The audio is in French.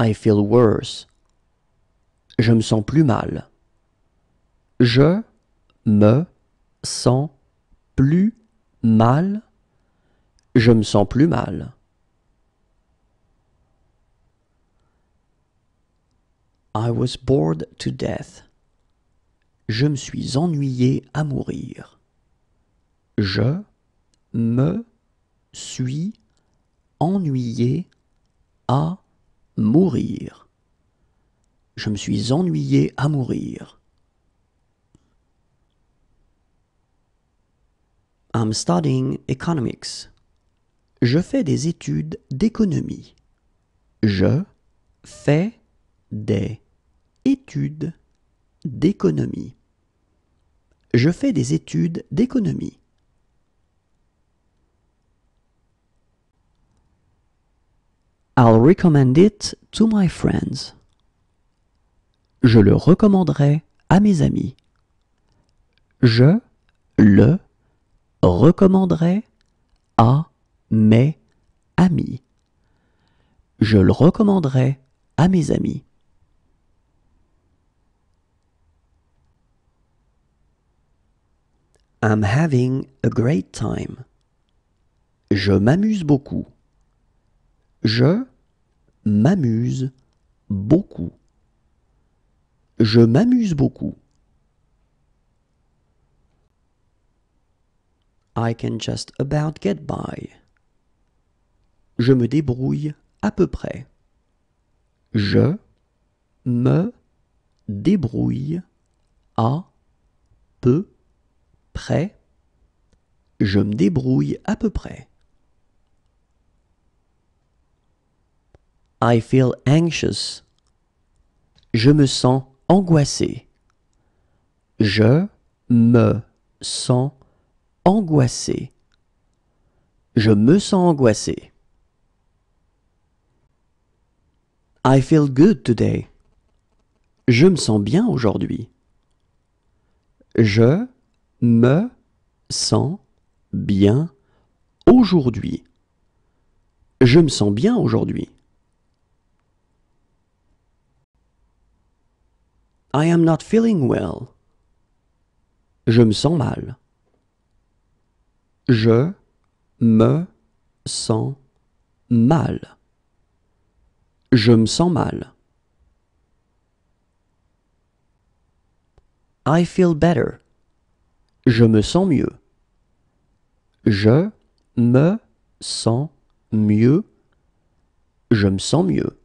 I feel worse. Je me sens plus mal. Je me sens plus mal. Je me sens plus mal. I was bored to death. Je me suis ennuyé à mourir. Je me suis ennuyé à mourir. Je me suis ennuyé à mourir. I'm studying economics. Je fais des études d'économie. Je fais des études d'économie. Je fais des études d'économie. I'll recommend it to my friends. Je le recommanderai à mes amis. Je le recommanderai à mes amis. Je le recommanderai à mes amis. I'm having a great time. Je m'amuse beaucoup. Je m'amuse beaucoup. Je m'amuse beaucoup. I can just about get by. Je me débrouille à peu près. Je me débrouille à peu près. Je me débrouille à peu près. I feel anxious. Je me sens angoissé. Je me sens angoissé. Je me sens angoissé. I feel good today. Je me sens bien aujourd'hui. Je me sens bien aujourd'hui. Je me sens bien aujourd'hui. I am not feeling well. Je me sens mal. Je me sens mal. Je me sens mal. I feel better. Je me sens mieux. Je me sens mieux. Je me sens mieux.